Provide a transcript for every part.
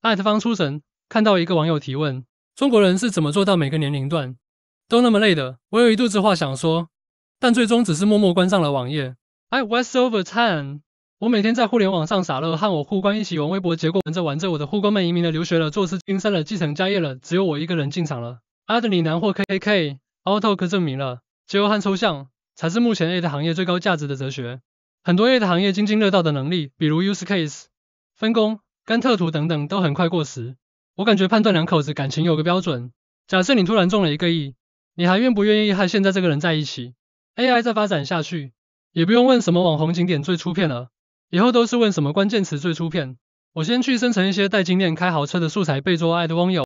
艾特方出神，看到一个网友提问：中国人是怎么做到每个年龄段都那么累的？我有一肚子话想说，但最终只是默默关上了网页。I was over time，我每天在互联网上傻乐，和我互关一起玩微博。结果玩着玩着，我的互关们移民了、留学了、做事、金生了、继承家业了，只有我一个人进场了。阿德里南或 K K，Auto k 证明了，结构和抽象才是目前 a 的行业最高价值的哲学。很多 a 的行业津津乐道的能力，比如 Use Case、分工。甘特图等等都很快过时，我感觉判断两口子感情有个标准。假设你突然中了一个亿，你还愿不愿意和现在这个人在一起？AI 再发展下去，也不用问什么网红景点最出片了，以后都是问什么关键词最出片。我先去生成一些带金链开豪车的素材备做爱的网友。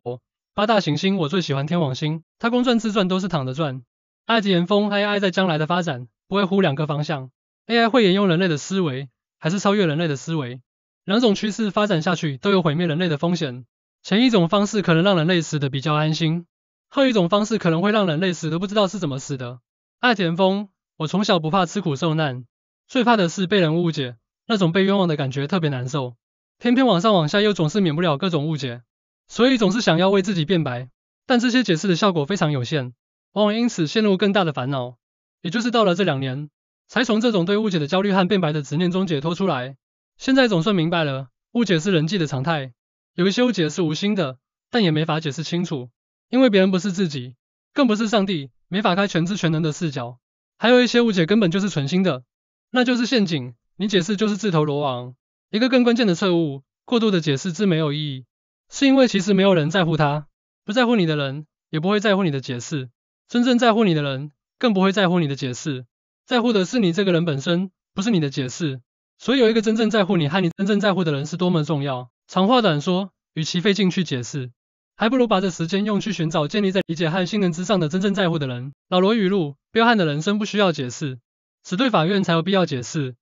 八大行星我最喜欢天王星，它公转自转都是躺着转。爱的岩峰 AI 在将来的发展不会忽两个方向，AI 会沿用人类的思维，还是超越人类的思维？两种趋势发展下去，都有毁灭人类的风险。前一种方式可能让人类死的比较安心，后一种方式可能会让人类死都不知道是怎么死的。爱田丰，我从小不怕吃苦受难，最怕的是被人误解，那种被冤枉的感觉特别难受。偏偏往上往下又总是免不了各种误解，所以总是想要为自己辩白，但这些解释的效果非常有限，往往因此陷入更大的烦恼。也就是到了这两年，才从这种对误解的焦虑和辩白的执念中解脱出来。现在总算明白了，误解是人际的常态。有一些误解是无心的，但也没法解释清楚，因为别人不是自己，更不是上帝，没法开全知全能的视角。还有一些误解根本就是存心的，那就是陷阱。你解释就是自投罗网。一个更关键的错误，过度的解释之没有意义，是因为其实没有人在乎他，不在乎你的人也不会在乎你的解释。真正在乎你的人，更不会在乎你的解释，在乎的是你这个人本身，不是你的解释。所以有一个真正在乎你和你真正在乎的人是多么重要。长话短说，与其费劲去解释，还不如把这时间用去寻找建立在理解和信任之上的真正在乎的人。老罗语录：彪悍的人生不需要解释，只对法院才有必要解释。